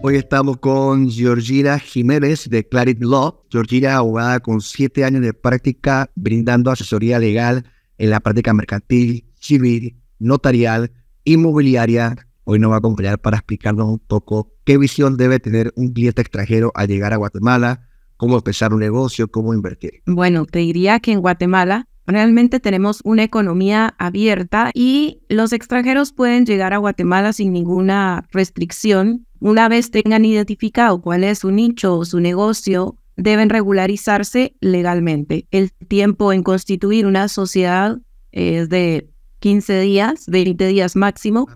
Hoy estamos con Georgina Jiménez de Clarit Law. Georgina, abogada con siete años de práctica, brindando asesoría legal en la práctica mercantil, civil, notarial, inmobiliaria. Hoy nos va a acompañar para explicarnos un poco qué visión debe tener un cliente extranjero al llegar a Guatemala, cómo empezar un negocio, cómo invertir. Bueno, te diría que en Guatemala Realmente tenemos una economía abierta y los extranjeros pueden llegar a Guatemala sin ninguna restricción. Una vez tengan identificado cuál es su nicho o su negocio, deben regularizarse legalmente. El tiempo en constituir una sociedad es de 15 días, 20 días máximo,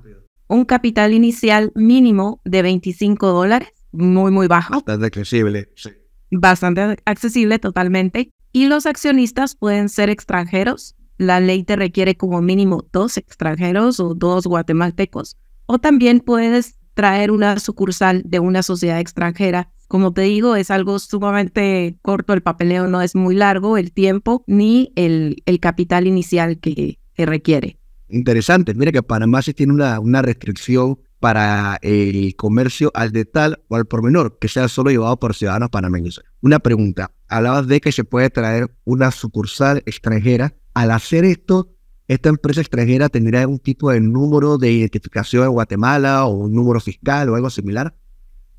un capital inicial mínimo de 25 dólares, muy, muy bajo. es accesible, sí bastante accesible totalmente, y los accionistas pueden ser extranjeros. La ley te requiere como mínimo dos extranjeros o dos guatemaltecos, o también puedes traer una sucursal de una sociedad extranjera. Como te digo, es algo sumamente corto, el papeleo no es muy largo, el tiempo ni el, capital inicial que, requiere. Interesante, mira que Panamá sí tiene una, una restricción para el comercio al detalle o al por menor, que sea solo llevado por ciudadanos panameños. Una pregunta, hablabas de que se puede traer una sucursal extranjera. Al hacer esto, ¿esta empresa extranjera tendría algún tipo de número de identificación en Guatemala o un número fiscal o algo similar?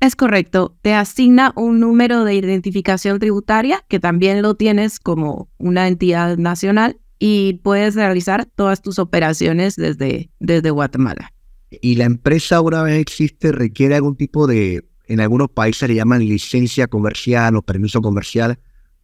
Es correcto, te asigna un número de identificación tributaria, que también lo tienes como una entidad nacional, y puedes realizar todas tus operaciones desde, desde Guatemala. Y la empresa, una vez existe, requiere algún tipo de, en algunos países le llaman licencia comercial o permiso comercial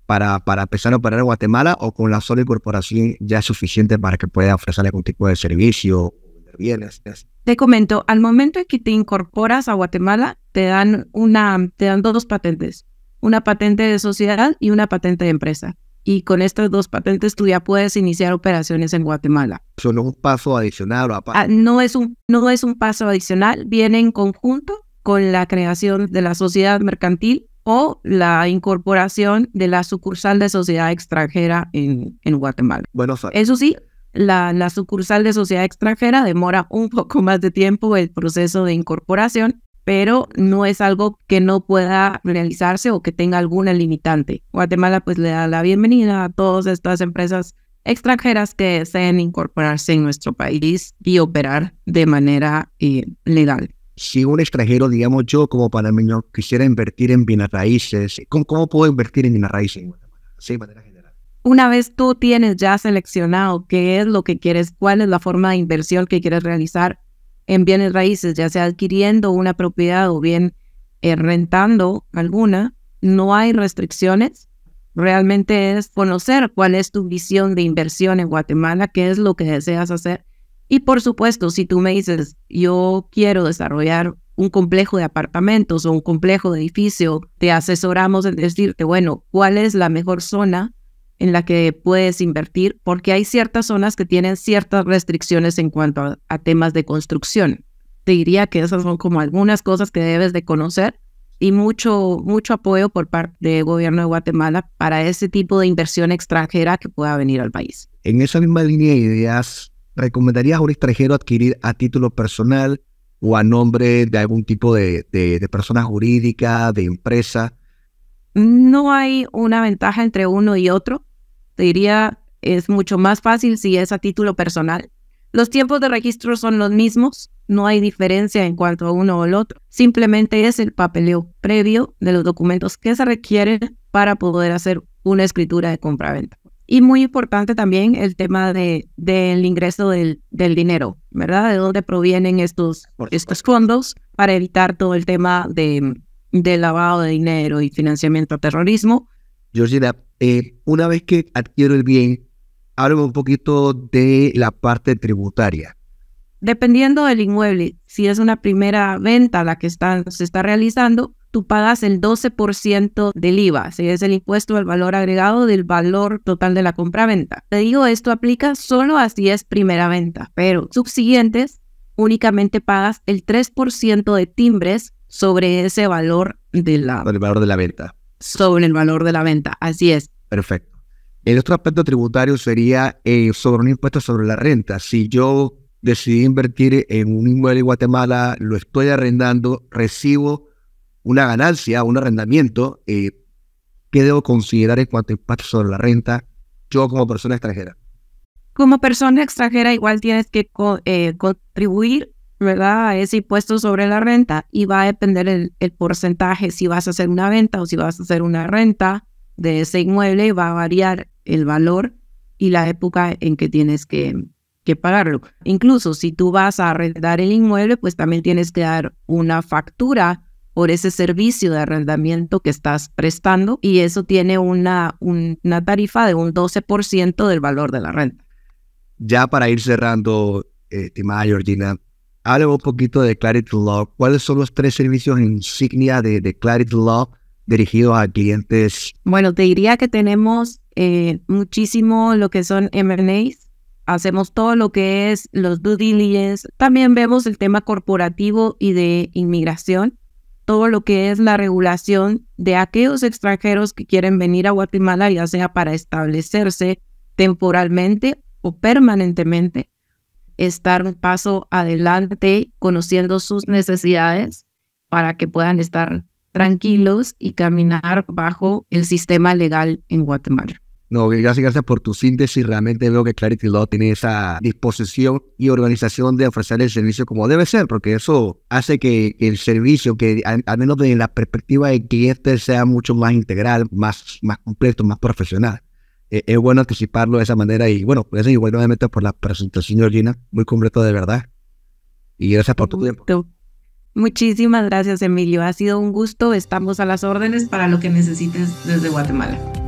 para, para empezar a operar en Guatemala o con la sola incorporación ya es suficiente para que pueda ofrecer algún tipo de servicio o bienes. Te comento, al momento en que te incorporas a Guatemala, te dan, una, te dan dos patentes, una patente de sociedad y una patente de empresa y con estas dos patentes tú ya puedes iniciar operaciones en Guatemala. ¿Solo un paso adicional? O ah, no, es un, no es un paso adicional, viene en conjunto con la creación de la sociedad mercantil o la incorporación de la sucursal de sociedad extranjera en, en Guatemala. Bueno, Eso sí, la, la, sucursal de sociedad extranjera demora un poco más de tiempo el proceso de incorporación pero no es algo que no pueda realizarse o que tenga alguna limitante. Guatemala pues le da la bienvenida a todas estas empresas extranjeras que deseen incorporarse en nuestro país y operar de manera eh, legal. Si un extranjero, digamos yo como panameño, quisiera invertir en bienes raíces, ¿cómo, puedo invertir en bienes raíces en Guatemala? de manera general. Una vez tú tienes ya seleccionado qué es lo que quieres, cuál es la forma de inversión que quieres realizar, en bienes raíces, ya sea adquiriendo una propiedad o bien eh, rentando alguna, no hay restricciones. Realmente es conocer cuál es tu visión de inversión en Guatemala, qué es lo que deseas hacer. Y por supuesto, si tú me dices, yo quiero desarrollar un complejo de apartamentos o un complejo de edificio, te asesoramos en decirte, bueno, cuál es la mejor zona en la que puedes invertir, porque hay ciertas zonas que tienen ciertas restricciones en cuanto a, temas de construcción. Te diría que esas son como algunas cosas que debes de conocer y mucho, mucho apoyo por parte del gobierno de Guatemala para ese tipo de inversión extranjera que pueda venir al país. En esa misma línea de ideas, ¿recomendarías a un extranjero adquirir a título personal o a nombre de algún tipo de, de, de persona jurídica, de empresa? No hay una ventaja entre uno y otro diría, es mucho más fácil si es a título personal. Los tiempos de registro son los mismos, no hay diferencia en cuanto a uno o el otro, simplemente es el papeleo previo de los documentos que se requieren para poder hacer una escritura de compraventa. Y muy importante también el tema de, del ingreso del, del, dinero, ¿verdad? De dónde provienen estos, estos fondos para evitar todo el tema de, de lavado de dinero y financiamiento a terrorismo Georgina, eh, una vez que adquiero el bien, háblame un poquito de la parte tributaria. Dependiendo del inmueble, si es una primera venta la que se está realizando, tú pagas el 12% del IVA, si es el impuesto al valor agregado del valor total de la compra-venta. Te digo, esto aplica solo a si es primera venta, pero subsiguientes únicamente pagas el 3% de timbres sobre ese valor de la, valor de la venta sobre el valor de la venta. Así es. Perfecto. El otro aspecto tributario sería eh, sobre un impuesto sobre la renta. Si yo decidí invertir en un inmueble en Guatemala, lo estoy arrendando, recibo una ganancia, un arrendamiento, eh, ¿qué debo considerar en cuanto a impacto sobre la renta yo como persona extranjera? Como persona extranjera igual tienes que eh, contribuir ¿verdad? ese impuesto sobre la renta y va a depender el, porcentaje si vas a hacer una venta o si vas a hacer una renta de ese inmueble va a variar el valor y la época en que tienes que, que pagarlo. Incluso si tú vas a arrendar el inmueble, pues también tienes que dar una factura por ese servicio de arrendamiento que estás prestando y eso tiene una, una tarifa de un 12% del valor de la renta. Ya para ir cerrando, eh, estimada Georgina, Háblame un poquito de Clarity Law. ¿Cuáles son los tres servicios insignia de, Clarity Law dirigidos a clientes? Bueno, te diría que tenemos eh, muchísimo lo que son M&As. Hacemos todo lo que es los due diligence. También vemos el tema corporativo y de inmigración. Todo lo que es la regulación de aquellos extranjeros que quieren venir a Guatemala, ya sea para establecerse temporalmente o permanentemente estar un paso adelante, conociendo sus necesidades para que puedan estar tranquilos y caminar bajo el sistema legal en Guatemala. No, gracias, gracias por tu síntesis. Realmente veo que Clarity Law tiene esa disposición y organización de ofrecer el servicio como debe ser, porque eso hace que el servicio, que al, menos desde la perspectiva del cliente, sea mucho más integral, más, más completo, más profesional. Eh, es bueno anticiparlo de esa manera y bueno, gracias igual nuevamente por la presentación, Georgina, muy completo de verdad. Y gracias por tu tiempo. Muchísimas gracias, Emilio. Ha sido un gusto. Estamos a las órdenes para lo que necesites desde Guatemala.